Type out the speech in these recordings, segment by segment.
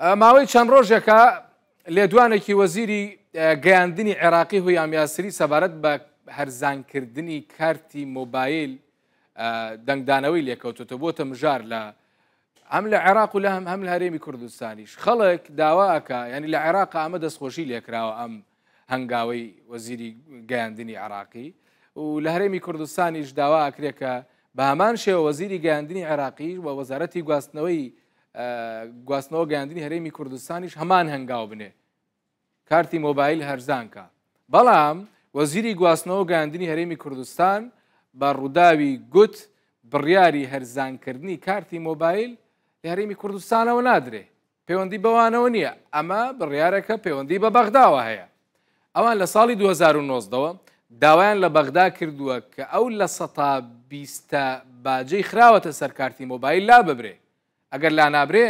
ماوەی چەند ڕۆژێکە لێدوانێکی وەزیری گەیاندنی عێراقی هویام یاسری سەبارەت بە هەرزانکردنی کارتی مۆبایل دەنگدانەوەی لێکەوتۆتە بۆ تەمژار لە ئەم لە عێراق و لە هەم هەم لە هەرێمی کوردستانیش خەڵک داواکە ینی لە عێراق ئەمە دەستخۆشی لێکراوە ئەم هەنگاوی وەزیری گەیاندنی عراقی و لە هەرێمی کوردستانیش داوا ئەکرێکە بە هەمان شێوە وەزیری گەیاندنی عێراقی و وەزارەتی گواستنەوەی گواستنەوە گەاندنی هەرێمی کوردستانیش هەمان هەنگاو بنێ کارتی مۆبایل هەرزانکە بەڵام وەزیری گواستنەوە گەاندنی هەرێمی کوردستان بە ڕووداوی گوت بڕیاری هەرزانکردنی کارتی مۆبایل لە هەرێمی کوردستانەوە نادرێ پەیوەندی بەوانەوە نییە ئەمە بڕیارەکە پەیوەندی بە بەغداوە هەیە ئەوان لە ساڵی 2009ەوە داوایان لە بەغدا کردووە کە ئەو لە سە بیستە باجەی خراوەتە سەر کارتی مۆبایل لا ببرێ ئەگەر لا نابرێ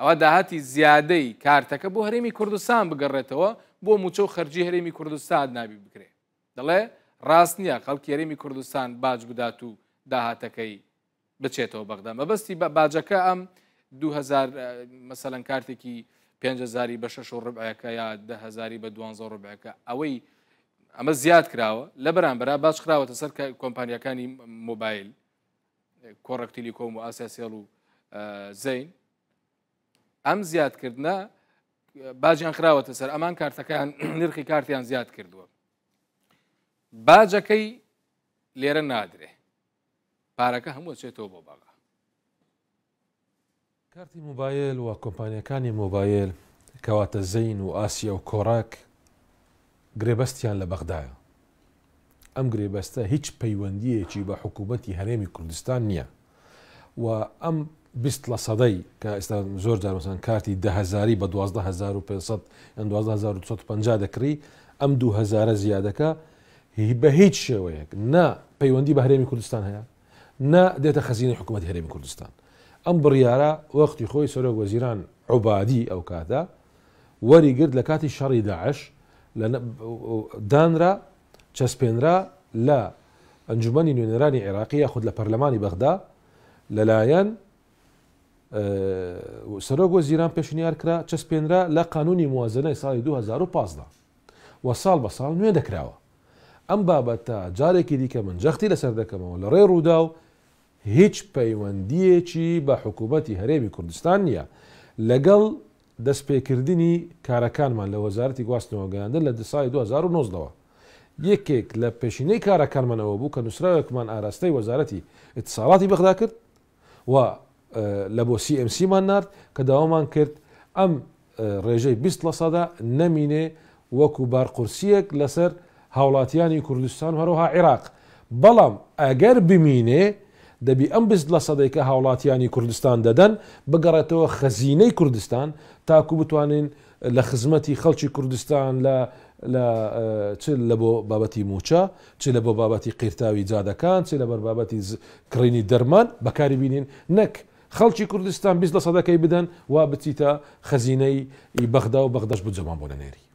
ئەوە داهاتی زیادەی کارتەکە بۆ هەرێمی کوردستان بگەڕێتەوە بۆ موچە و خەرجی هەرێمی کوردستان نابی بکرێ دەڵێ ڕاست نییە خەڵکی هەرێمی کوردستان باج بدات و داهاتەکەی بچێتەوە بەغدا مەبەستی بە باجەکە ئەم 2000 مەسەلەن کارتێکی 5هزاری بە شش ڕبعەکە یا دههزاری بە 12 ڕبعەکە ئەوەی ئەمە زیاد کراوە لە بەرامبرا باش کراوەتە سەر کۆمپانیەکانی مۆبایل کۆڕکتیلی کۆم و ئاسیاسیێڵ و زەین ئەم زیادکردە باجیان خراوەتە سەر ئەمان کارتەکان نرخی کارتیان زیاد کردووە باجەکەی لێرە نادرێ پارەکە هەموو چێتەوە بۆ باغا کارتی مۆبایل و کۆمپانیەکانی مۆبایل کەواتە زەین و ئاسیا و کۆڕاک گرێبەستیان لە بەغدایە ئەم گرێبەستە هیچ پەیوەندیەکی بە حکوومەتی هەرێمی کوردستان نییە و ئەم بیست لصدای که کە ئێستا زۆر مثلا کارتی پنجاه دکری ام دو هزار زیاده که هی به هیچ شێوەیەک نا پەیوەندی بە هەرێمی کوردستان هەیە نا دێتە خەزیینی حکوومەت هەرێمی کوردستان ئەم بڕیارە وەختی خۆی سەرۆک وەزیران عوبادی او کاتا وری گرد لکاتی شری داعش دانرا چەسپێنرا را لا انجمنی عێراقی عراقی خود لپارلمانی بغداد للاين سەرۆک وەزیران پێشنیار کرا چەسپێنرا لە قانونی موازنەی ساڵی 2015 وە ساڵ بە ساڵ نوێ دەکراوە ئەم بابەتە جارێکی دیکە من جەختی لەسەر دەکەمەوە لە ڕێ ڕوودا و هیچ پەیوەندیەکی بە حکوومەتتی هەرێمی کوردستان نییە لەگەڵ دەستپێکردنی کارەکانمان لە وەزارەتی گواستنەوەگەاندن لە دسای 2009ەوە یەکێک لە پێشینەی کارەکانمانەوە بوو کە نووسراوێکمان ئاراستەی وەزارەتی ئتصاڵاتی بەخدا کرد و لە بۆ سیMCمان نرد کە داوامان کرد ئەم ڕێژەی 20 لە سادا نەمینێ وەکو بارقورسیەک لەسەر هاوڵاتیانی کوردستان هەروها عێراق بەڵام ئەگەر بمینێ دەبی ئەم بست لە سەدەی کە هاوڵاتیانی کوردستان دەدەن بگەڕێتەوە خەزینەی کوردستان تاکو بتوانین لە خزمەتی خەڵکی کوردستان لە چل لە بۆ بابەتی موچە چ لە بۆ بابەتی قیرتاوی جادەکان چ لە بەر بابەتی کڕینی دەرمان بەکاری بینین نەک خالتي كردستان بیست لە سەدەکەی بدەن خزيني بچیتە وبغداش بەغدا و بەغدەش